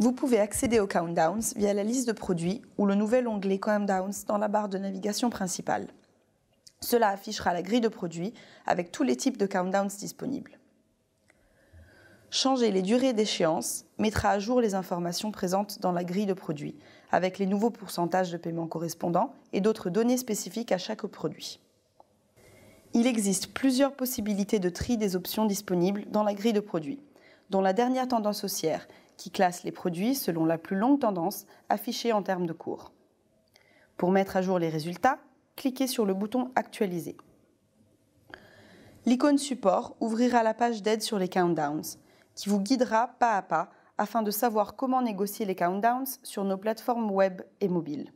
Vous pouvez accéder aux countdowns via la liste de produits ou le nouvel onglet Countdowns dans la barre de navigation principale. Cela affichera la grille de produits avec tous les types de countdowns disponibles. Changer les durées d'échéance mettra à jour les informations présentes dans la grille de produits, avec les nouveaux pourcentages de paiement correspondants et d'autres données spécifiques à chaque produit. Il existe plusieurs possibilités de tri des options disponibles dans la grille de produits, dont la dernière tendance haussière qui classe les produits selon la plus longue tendance affichée en termes de cours. Pour mettre à jour les résultats, cliquez sur le bouton Actualiser. L'icône Support ouvrira la page d'aide sur les countdowns, qui vous guidera pas à pas afin de savoir comment négocier les countdowns sur nos plateformes web et mobiles.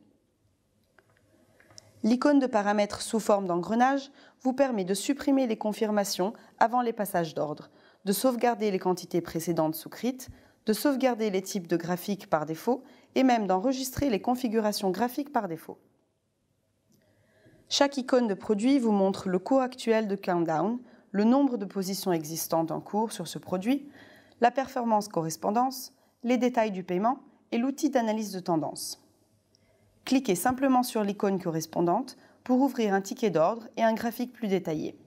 L'icône de paramètres sous forme d'engrenage vous permet de supprimer les confirmations avant les passages d'ordre, de sauvegarder les quantités précédentes souscrites, de sauvegarder les types de graphiques par défaut et même d'enregistrer les configurations graphiques par défaut. Chaque icône de produit vous montre le cours actuel de Countdown, le nombre de positions existantes en cours sur ce produit, la performance correspondance, les détails du paiement et l'outil d'analyse de tendance. Cliquez simplement sur l'icône correspondante pour ouvrir un ticket d'ordre et un graphique plus détaillé.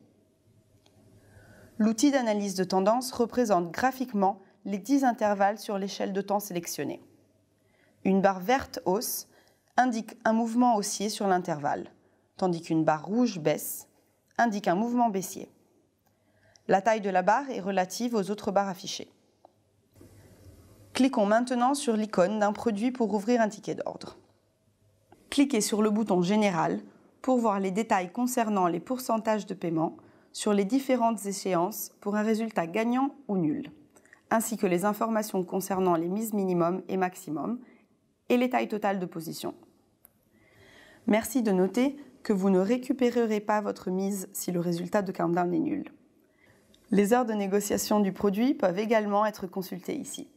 L'outil d'analyse de tendance représente graphiquement les 10 intervalles sur l'échelle de temps sélectionnée. Une barre verte hausse indique un mouvement haussier sur l'intervalle, tandis qu'une barre rouge baisse indique un mouvement baissier. La taille de la barre est relative aux autres barres affichées. Cliquons maintenant sur l'icône d'un produit pour ouvrir un ticket d'ordre. Cliquez sur le bouton Général pour voir les détails concernant les pourcentages de paiement sur les différentes échéances pour un résultat gagnant ou nul ainsi que les informations concernant les mises minimum et maximum et les tailles totales de position. Merci de noter que vous ne récupérerez pas votre mise si le résultat de countdown est nul. Les heures de négociation du produit peuvent également être consultées ici.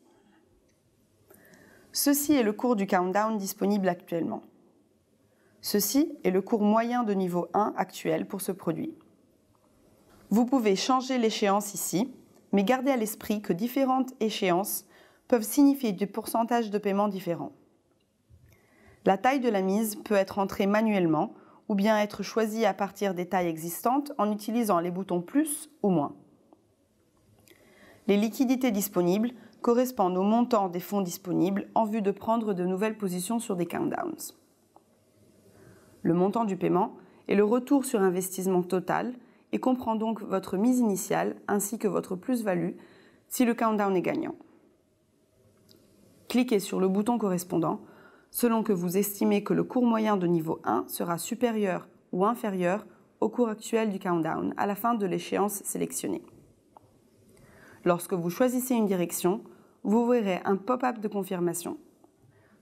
Ceci est le cours du countdown disponible actuellement. Ceci est le cours moyen de niveau 1 actuel pour ce produit. Vous pouvez changer l'échéance ici mais gardez à l'esprit que différentes échéances peuvent signifier des pourcentages de paiement différents. La taille de la mise peut être entrée manuellement ou bien être choisie à partir des tailles existantes en utilisant les boutons plus ou moins. Les liquidités disponibles correspondent au montant des fonds disponibles en vue de prendre de nouvelles positions sur des countdowns. Le montant du paiement et le retour sur investissement total et comprend donc votre mise initiale ainsi que votre plus-value si le countdown est gagnant. Cliquez sur le bouton correspondant selon que vous estimez que le cours moyen de niveau 1 sera supérieur ou inférieur au cours actuel du countdown à la fin de l'échéance sélectionnée. Lorsque vous choisissez une direction, vous verrez un pop-up de confirmation.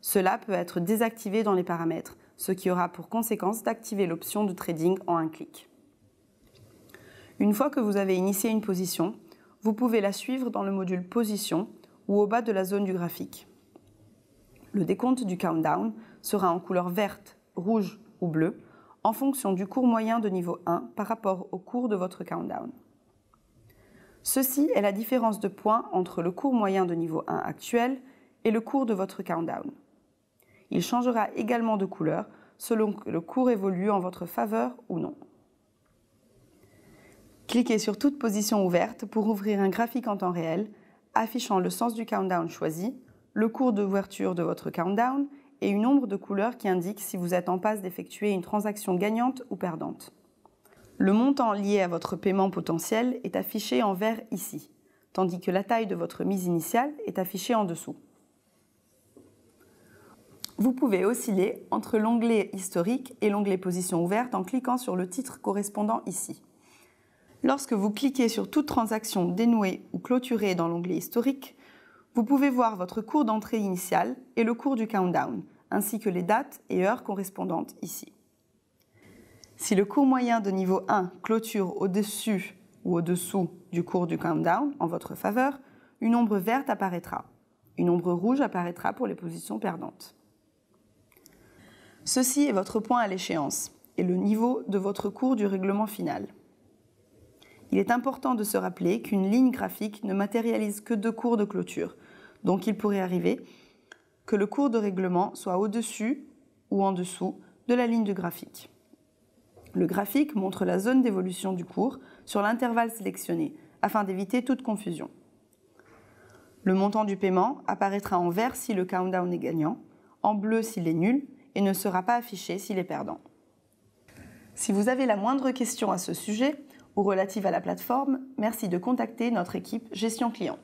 Cela peut être désactivé dans les paramètres, ce qui aura pour conséquence d'activer l'option de trading en un clic. Une fois que vous avez initié une position, vous pouvez la suivre dans le module Position ou au bas de la zone du graphique. Le décompte du countdown sera en couleur verte, rouge ou bleue en fonction du cours moyen de niveau 1 par rapport au cours de votre countdown. Ceci est la différence de points entre le cours moyen de niveau 1 actuel et le cours de votre countdown. Il changera également de couleur selon que le cours évolue en votre faveur ou non. Cliquez sur toute position ouverte pour ouvrir un graphique en temps réel, affichant le sens du countdown choisi, le cours de d'ouverture de votre countdown et une ombre de couleur qui indique si vous êtes en passe d'effectuer une transaction gagnante ou perdante. Le montant lié à votre paiement potentiel est affiché en vert ici, tandis que la taille de votre mise initiale est affichée en dessous. Vous pouvez osciller entre l'onglet historique et l'onglet position ouverte en cliquant sur le titre correspondant ici. Lorsque vous cliquez sur toute transaction dénouée ou clôturée dans l'onglet historique, vous pouvez voir votre cours d'entrée initial et le cours du countdown, ainsi que les dates et heures correspondantes ici. Si le cours moyen de niveau 1 clôture au-dessus ou au-dessous du cours du countdown en votre faveur, une ombre verte apparaîtra. Une ombre rouge apparaîtra pour les positions perdantes. Ceci est votre point à l'échéance et le niveau de votre cours du règlement final il est important de se rappeler qu'une ligne graphique ne matérialise que deux cours de clôture. Donc il pourrait arriver que le cours de règlement soit au-dessus ou en dessous de la ligne de graphique. Le graphique montre la zone d'évolution du cours sur l'intervalle sélectionné afin d'éviter toute confusion. Le montant du paiement apparaîtra en vert si le countdown est gagnant, en bleu s'il est nul et ne sera pas affiché s'il est perdant. Si vous avez la moindre question à ce sujet, ou relative à la plateforme, merci de contacter notre équipe Gestion Client.